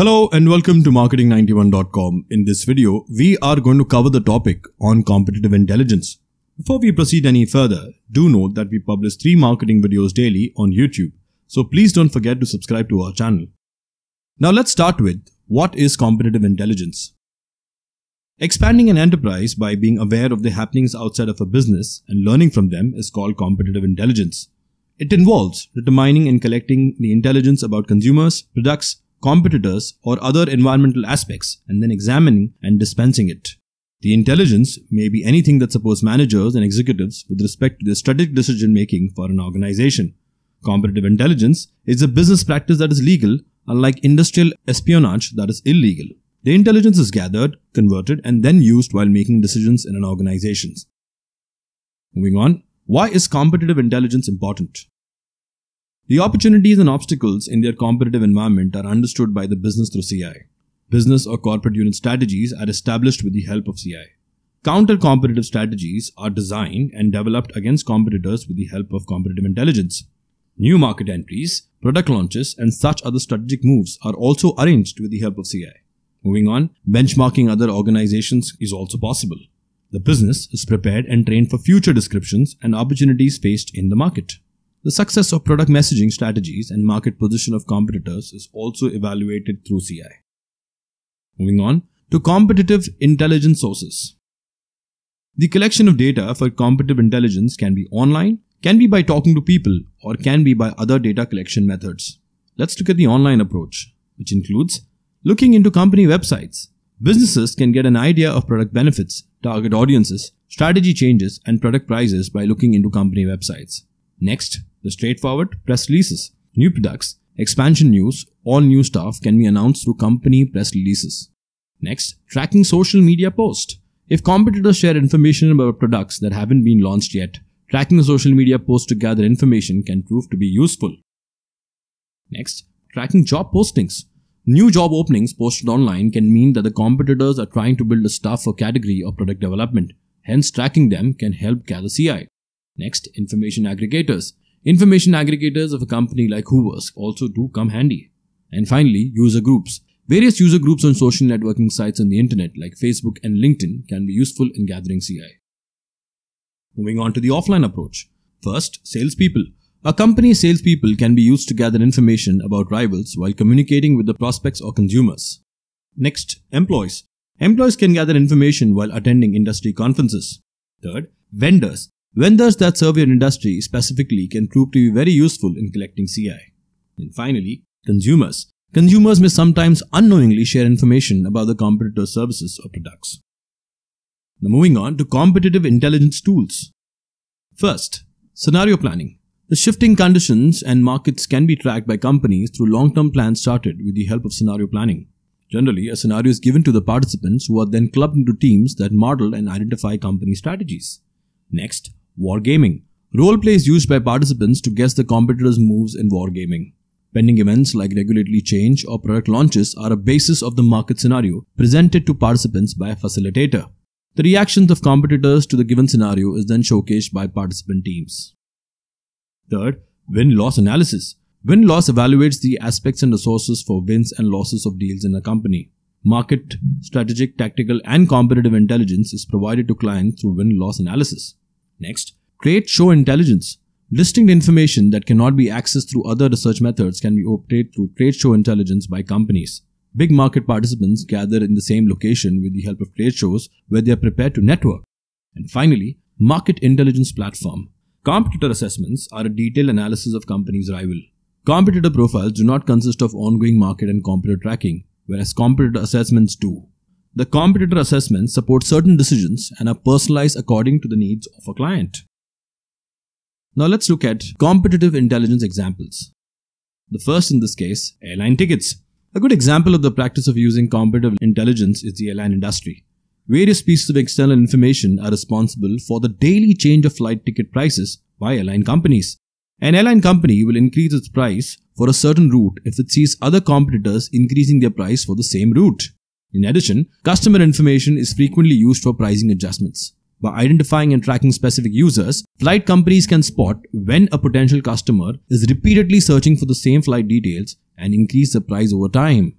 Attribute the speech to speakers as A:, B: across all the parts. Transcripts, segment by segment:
A: Hello and welcome to marketing91.com. In this video, we are going to cover the topic on competitive intelligence. Before we proceed any further, do note that we publish three marketing videos daily on YouTube, so please don't forget to subscribe to our channel. Now let's start with what is competitive intelligence? Expanding an enterprise by being aware of the happenings outside of a business and learning from them is called competitive intelligence. It involves determining and collecting the intelligence about consumers, products, competitors, or other environmental aspects and then examining and dispensing it. The intelligence may be anything that supports managers and executives with respect to their strategic decision making for an organization. Competitive intelligence is a business practice that is legal, unlike industrial espionage that is illegal. The intelligence is gathered, converted, and then used while making decisions in an organization. Moving on, why is competitive intelligence important? The opportunities and obstacles in their competitive environment are understood by the business through CI. Business or corporate unit strategies are established with the help of CI. Counter competitive strategies are designed and developed against competitors with the help of competitive intelligence. New market entries, product launches, and such other strategic moves are also arranged with the help of CI. Moving on, benchmarking other organizations is also possible. The business is prepared and trained for future descriptions and opportunities faced in the market. The success of product messaging strategies and market position of competitors is also evaluated through CI. Moving on to competitive intelligence sources. The collection of data for competitive intelligence can be online, can be by talking to people, or can be by other data collection methods. Let's look at the online approach, which includes looking into company websites. Businesses can get an idea of product benefits, target audiences, strategy changes, and product prices by looking into company websites. Next, the straightforward press releases. New products, expansion news, all new stuff can be announced through company press releases. Next, tracking social media posts. If competitors share information about products that haven't been launched yet, tracking the social media posts to gather information can prove to be useful. Next, tracking job postings. New job openings posted online can mean that the competitors are trying to build a staff or category or product development. Hence, tracking them can help gather CI. Next, information aggregators. Information aggregators of a company like Hoovers also do come handy. And finally, user groups. Various user groups on social networking sites on the internet like Facebook and LinkedIn can be useful in gathering CI. Moving on to the offline approach. First, salespeople. A company's salespeople can be used to gather information about rivals while communicating with the prospects or consumers. Next, employees. Employees can gather information while attending industry conferences. Third, vendors. Vendors that serve your industry specifically can prove to be very useful in collecting CI. And finally, consumers. Consumers may sometimes unknowingly share information about the competitor's services or products. Now moving on to competitive intelligence tools. First, scenario planning. The shifting conditions and markets can be tracked by companies through long-term plans started with the help of scenario planning. Generally, a scenario is given to the participants who are then clubbed into teams that model and identify company strategies. Next, wargaming. play is used by participants to guess the competitor's moves in wargaming. Pending events like regulatory change or product launches are a basis of the market scenario presented to participants by a facilitator. The reactions of competitors to the given scenario is then showcased by participant teams. Third, win loss analysis. Win loss evaluates the aspects and resources for wins and losses of deals in a company. Market, strategic, tactical, and competitive intelligence is provided to clients through win loss analysis. Next, create show intelligence. Distinct information that cannot be accessed through other research methods can be obtained through trade show intelligence by companies. Big market participants gather in the same location with the help of trade shows where they are prepared to network. And finally, market intelligence platform. Competitor assessments are a detailed analysis of companies' rival. Competitor profiles do not consist of ongoing market and competitor tracking, whereas competitor assessments do. The competitor assessments support certain decisions and are personalized according to the needs of a client. Now let's look at competitive intelligence examples. The first in this case, airline tickets. A good example of the practice of using competitive intelligence is the airline industry. Various pieces of external information are responsible for the daily change of flight ticket prices by airline companies. An airline company will increase its price for a certain route if it sees other competitors increasing their price for the same route. In addition, customer information is frequently used for pricing adjustments. By identifying and tracking specific users, flight companies can spot when a potential customer is repeatedly searching for the same flight details and increase the price over time.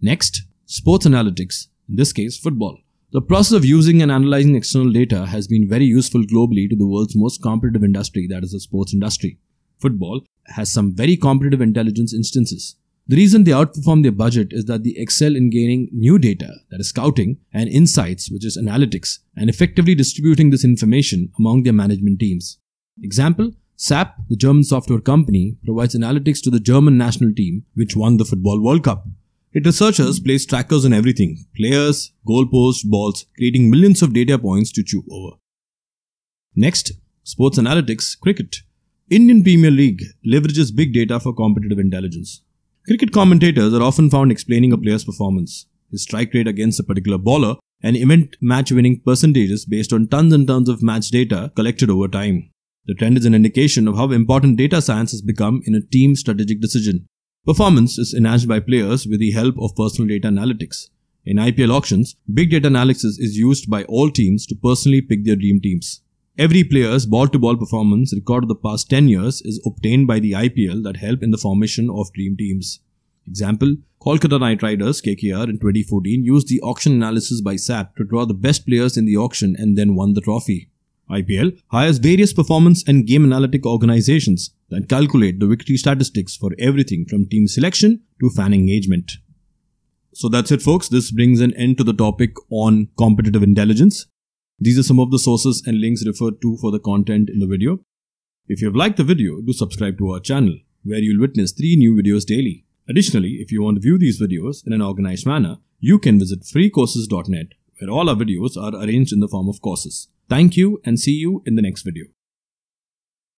A: Next, sports analytics, in this case, football. The process of using and analyzing external data has been very useful globally to the world's most competitive industry, that is, the sports industry. Football has some very competitive intelligence instances. The reason they outperform their budget is that they excel in gaining new data, that is scouting, and insights, which is analytics, and effectively distributing this information among their management teams. Example, SAP, the German software company, provides analytics to the German national team, which won the Football World Cup. Its researchers place trackers on everything players, goalposts, balls, creating millions of data points to chew over. Next, sports analytics, cricket. Indian Premier League leverages big data for competitive intelligence. Cricket commentators are often found explaining a player's performance, his strike rate against a particular bowler, and event match winning percentages based on tons and tons of match data collected over time. The trend is an indication of how important data science has become in a team strategic decision. Performance is enhanced by players with the help of personal data analytics. In IPL auctions, big data analysis is used by all teams to personally pick their dream teams. Every player's ball-to-ball performance record of the past 10 years is obtained by the IPL that help in the formation of dream teams. Example, Kolkata Knight Riders KKR in 2014 used the auction analysis by SAP to draw the best players in the auction and then won the trophy. IPL hires various performance and game analytic organizations that calculate the victory statistics for everything from team selection to fan engagement. So that's it folks, this brings an end to the topic on competitive intelligence. These are some of the sources and links referred to for the content in the video. If you have liked the video, do subscribe to our channel, where you'll witness 3 new videos daily. Additionally, if you want to view these videos in an organized manner, you can visit freecourses.net, where all our videos are arranged in the form of courses. Thank you and see you in the next video.